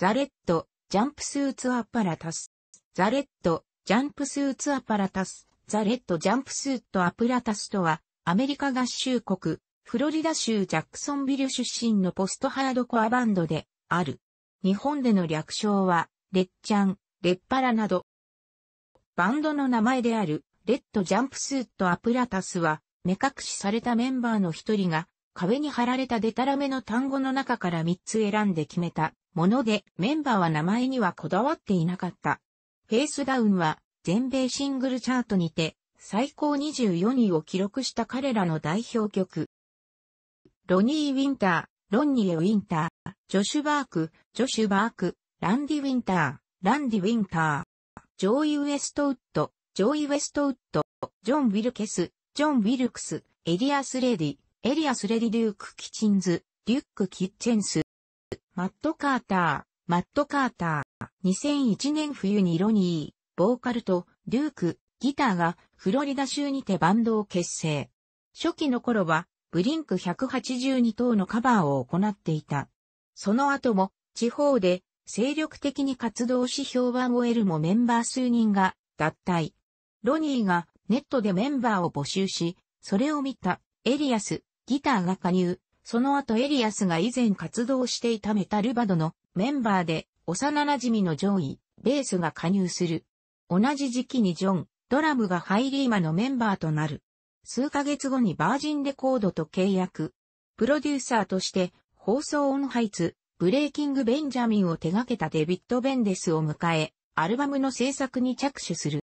ザレット、ジャンプスーツアパラタス。ザレット、ジャンプスーツアパラタス。ザレットジャンプスーツアプラタスとは、アメリカ合衆国、フロリダ州ジャクソンビル出身のポストハードコアバンドで、ある。日本での略称は、レッチャン、レッパラなど。バンドの名前である、レッドジャンプスーツアプラタスは、目隠しされたメンバーの一人が、壁に貼られたデタラメの単語の中から3つ選んで決めた、もので、メンバーは名前にはこだわっていなかった。フェイスダウンは、全米シングルチャートにて、最高24位を記録した彼らの代表曲。ロニー・ウィンター、ロンニー・ウィンター、ジョシュ・バーク、ジョシュ・バーク、ランディ・ウィンター、ランディ・ウィンター、ジョイ・ウエストウッド、ジョイ・ウエストウッド、ジョン・ウィルケス、ジョン・ウィルクス、エリアス・レディ、エリアス・レディ・デューク・キチンズ、デュック・キッチェンス、マット・カーター、マット・カーター、2001年冬にロニー、ボーカルと、デューク、ギターが、フロリダ州にてバンドを結成。初期の頃は、ブリンク182等のカバーを行っていた。その後も、地方で、精力的に活動し評判を得るもメンバー数人が、脱退。ロニーが、ネットでメンバーを募集し、それを見た、エリアス、ギターが加入、その後エリアスが以前活動していたメタルバドのメンバーで幼馴染の上位、ベースが加入する。同じ時期にジョン、ドラムがハイリーマのメンバーとなる。数ヶ月後にバージンレコードと契約。プロデューサーとして放送オンハイツ、ブレイキング・ベンジャミンを手掛けたデビッド・ベンデスを迎え、アルバムの制作に着手する。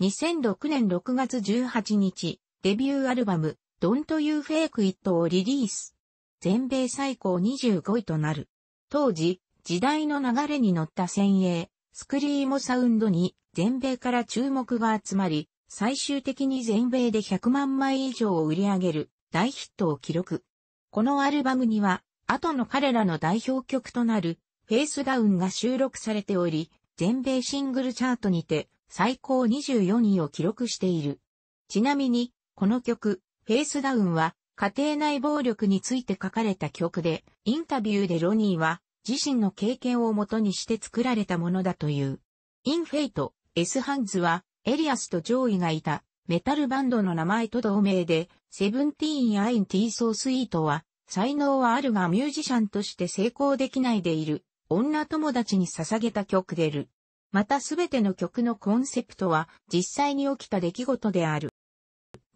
2006年6月18日、デビューアルバム、Don't You Fake It をリリース。全米最高25位となる。当時、時代の流れに乗った先鋭、スクリーモサウンドに全米から注目が集まり、最終的に全米で100万枚以上を売り上げる大ヒットを記録。このアルバムには、後の彼らの代表曲となるフェイスダウンが収録されており、全米シングルチャートにて最高24位を記録している。ちなみに、この曲、フェイスダウンは家庭内暴力について書かれた曲で、インタビューでロニーは自身の経験をもとにして作られたものだという。インフェイト、S ハンズは、エリアスとジョーイがいた、メタルバンドの名前と同名で、セブンティーン・アイン・ティー・ソースイートは、才能はあるがミュージシャンとして成功できないでいる、女友達に捧げた曲でる。またすべての曲のコンセプトは、実際に起きた出来事である。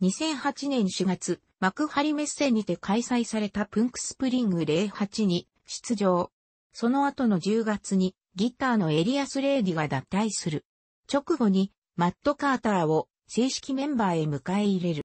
2008年4月、幕張メッセにて開催されたプンクスプリング08に出場。その後の10月にギターのエリアス・レーディが脱退する。直後にマット・カーターを正式メンバーへ迎え入れる。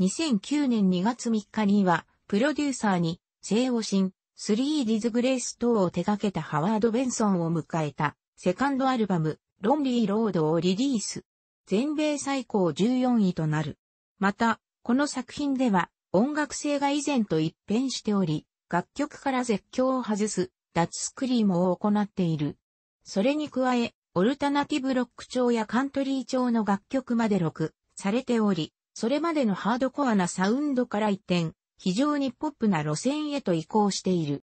2009年2月3日にはプロデューサーに西欧新スリー・ディズ・グレイス等を手掛けたハワード・ベンソンを迎えたセカンドアルバムロンリー・ロードをリリース。全米最高14位となる。また、この作品では音楽性が以前と一変しており、楽曲から絶叫を外す脱スクリームを行っている。それに加え、オルタナティブロック調やカントリー調の楽曲まで録されており、それまでのハードコアなサウンドから一転、非常にポップな路線へと移行している。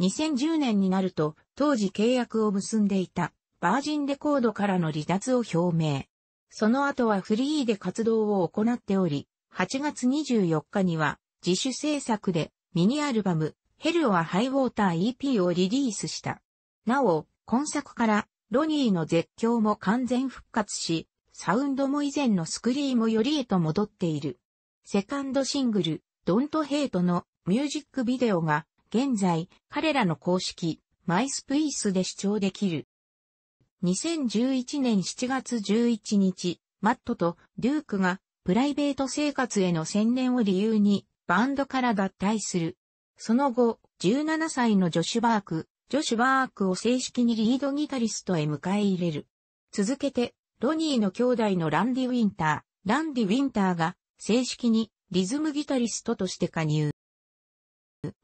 2010年になると、当時契約を結んでいたバージンレコードからの離脱を表明。その後はフリーで活動を行っており、8月24日には自主制作でミニアルバム、ヘルオアハイウォーター EP をリリースした。なお、今作からロニーの絶叫も完全復活し、サウンドも以前のスクリーもよりへと戻っている。セカンドシングル、ドントヘイトのミュージックビデオが現在彼らの公式、マイスピースで視聴できる。2011年7月11日、マットとデュークがプライベート生活への専念を理由にバンドから脱退する。その後、17歳のジョシュ・バーク、ジョシュ・バークを正式にリードギタリストへ迎え入れる。続けて、ロニーの兄弟のランディ・ウィンター、ランディ・ウィンターが正式にリズムギタリストとして加入。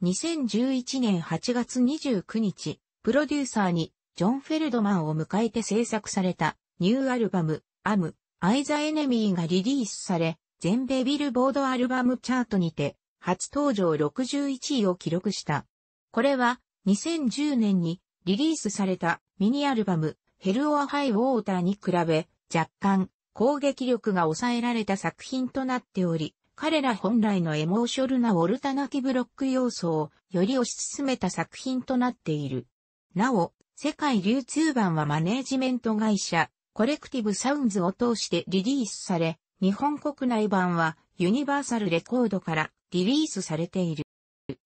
2011年8月29日、プロデューサーにジョン・フェルドマンを迎えて制作されたニューアルバム、アム、アイザ・エネミーがリリースされ、全米ビルボードアルバムチャートにて、初登場61位を記録した。これは、2010年にリリースされたミニアルバム、ヘル・オア・ハイ・ウォーターに比べ、若干、攻撃力が抑えられた作品となっており、彼ら本来のエモーショルなオルタナティブロック要素をより推し進めた作品となっている。なお、世界流通版はマネージメント会社、コレクティブサウンズを通してリリースされ、日本国内版はユニバーサルレコードからリリースされている。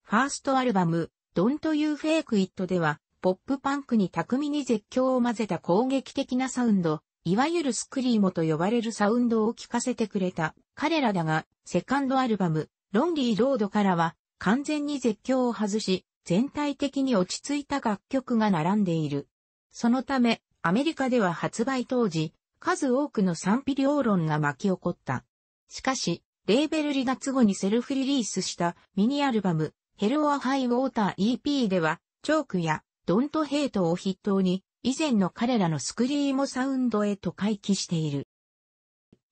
ファーストアルバム、Don't You Fake It では、ポップパンクに巧みに絶叫を混ぜた攻撃的なサウンド、いわゆるスクリーモと呼ばれるサウンドを聴かせてくれた彼らだが、セカンドアルバム、ロンリーロードからは、完全に絶叫を外し、全体的に落ち着いた楽曲が並んでいる。そのため、アメリカでは発売当時、数多くの賛否両論が巻き起こった。しかし、レーベル離脱後にセルフリリースしたミニアルバム、Hello a High Water EP では、チョークやドントヘイトを筆頭に、以前の彼らのスクリーモサウンドへと回帰している。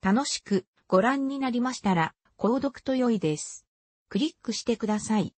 楽しくご覧になりましたら、購読と良いです。クリックしてください。